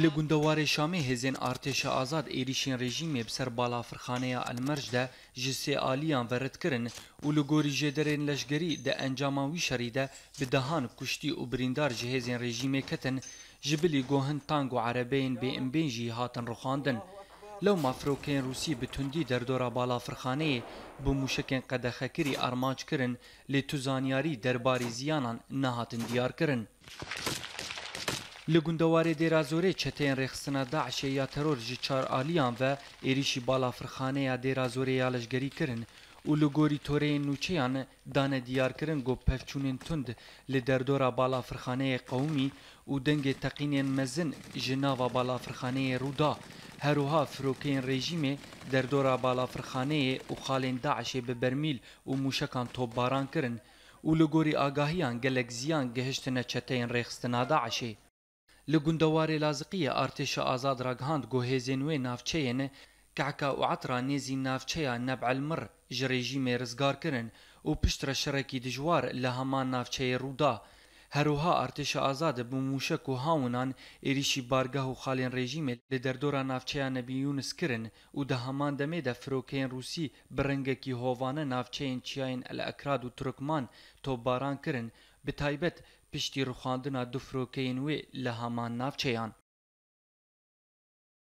Li gundewarê Şamê hêzên Artêşa Azad êrişên rejîmê bi ser balafirxaneya Elmerj de ji sê aliyan vered kirin û li gorî jêderên leşgerî de encama wî şerî de bi dehan kuştî û birîndar ji hêzên rejîmê ketin ji bilî gohin tang û erebeyên BMB jî hatin rixandin. لەو مافرۆکەین رووسی بتوندی دەردۆرا بالافرخانەیە بۆ موشکێن قەدەخەکری ئارماچ کردن لێ توزانیاری دەرباری زیانان نەهاتن دیارکردن. Li gundewarê Dêra Zorê çeteyên rêxistina Daişê ya teror ji çar aliyan ve êrişî balafirxaneya ya Dêra Zorê ya leşgerî kirin û li gorî toreyên nûçeyan dane diyarkirin got pevçûnên tund li derdora balafirxaneyê qewmî û dengê teqînên mezin ji nava balafirxaneyê rûda هەروها فرۆکەین ڕێژیمێ دەردۆرا بالافرخانەیە و خاڵێن داعشێ بە بەرمیل و موشەکان تۆپباران کرن و لە گۆری ئاگاهیان گەلەک زیان گەهشتنە چەتەین ڕێخستنادا عشێ Li gundewarê Lazıqiyê Artêşa Azad ragihand guhêzên wê navçeyên Ke'ka û Etra nêzî navçeya Neb'el Mir ji rejîmê rizgar kirin û piştre şerekî dijwar li heman navçeyê rûda. Heruha Artêşa Azad bi mûşek û hawinan êrişî bargeh û xalên rejîmê li derdora navçeya Nebî Yûnus kirin û di heman demê de firokeyên Rûsî bi rengekî hovane navçeyên Çiyayên El Ekrad û Turkman topbaran kirin bi taybet piştî rixandina du firokeyên wê li heman navçeyan